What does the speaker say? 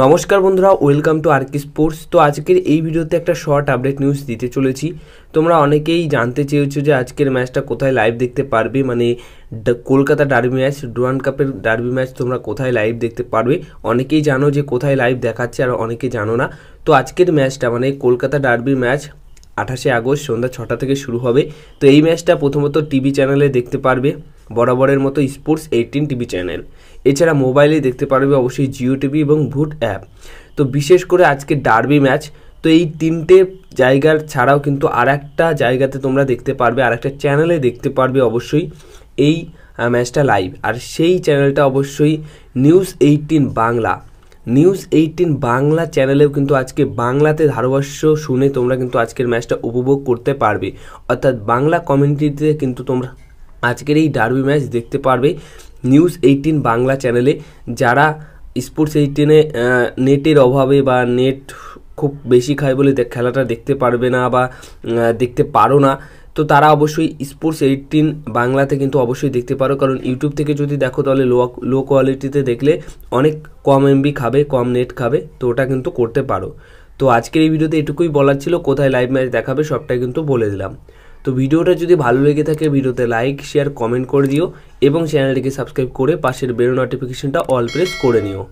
নমস্কার বন্ধুরা welcome to আরকি স্পোর্টস তো আজকের এই ভিডিওতে একটা শর্ট আপডেট নিউজ দিতে চলেছি তোমরা অনেকেই জানতে চেয়েছো যে আজকের ম্যাচটা কোথায় লাইভ দেখতে পারবে মানে কলকাতা ডার্বি ম্যাচ ডুয়ান কাপের ডার্বি ম্যাচ তোমরা কোথায় লাইভ দেখতে পারবে অনেকেই জানো যে কোথায় লাইভ দেখাচ্ছে আর অনেকে জানো না তো আজকের ম্যাচটা মানে কলকাতা ডার্বি ম্যাচ আঠাশে আগস্ট সন্ধ্যা ছটা থেকে শুরু হবে তো এই ম্যাচটা প্রথমত টিভি চ্যানেলে দেখতে পারবে বরাবরের মতো স্পোর্টস এইটিন টিভি চ্যানেল এছাড়া মোবাইলে দেখতে পারবে অবশ্যই জিও টিভি এবং ভুট অ্যাপ তো বিশেষ করে আজকে ডার্বি ম্যাচ তো এই তিনটে জায়গার ছাড়াও কিন্তু আর একটা জায়গাতে তোমরা দেখতে পারবে আর একটা চ্যানেলে দেখতে পারবে অবশ্যই এই ম্যাচটা লাইভ আর সেই চ্যানেলটা অবশ্যই news eighteen Bangla news eighteen Bangla চ্যানেলেও কিন্তু আজকে বাংলাতে ধারাভাষ্য শুনে তোমরা কিন্তু আজকের ম্যাচটা উপভোগ করতে পারবে অর্থাৎ বাংলা কমিউনিটিতে কিন্তু তোমরা আজকের এই ডার্বি ম্যাচ দেখতে পারবে নিউজ এইটিন বাংলা চ্যানেলে যারা স্পোর্টস এইটিনে নেটের অভাবে বা নেট খুব বেশি খায় বলে খেলাটা দেখতে পারবে না বা দেখতে পারো না তো তারা অবশ্যই স্পোর্টস এইটিন বাংলাতে কিন্তু অবশ্যই দেখতে পারো কারণ ইউটিউব থেকে যদি দেখো তাহলে লো লো কোয়ালিটিতে দেখলে অনেক কম এমবি খাবে কম নেট খাবে তো ওটা কিন্তু করতে পারো তো আজকের এই ভিডিওতে এটুকুই বলার ছিল কোথায় লাইভ ম্যাচ দেখাবে সবটাই কিন্তু বলে দিলাম তো ভিডিওটা যদি ভালো লেগে থাকে ভিডিওতে লাইক শেয়ার কমেন্ট করে দিও এবং চ্যানেলটিকে সাবস্ক্রাইব করে পাশের বেরো নোটিফিকেশনটা অল প্রেস করে নিও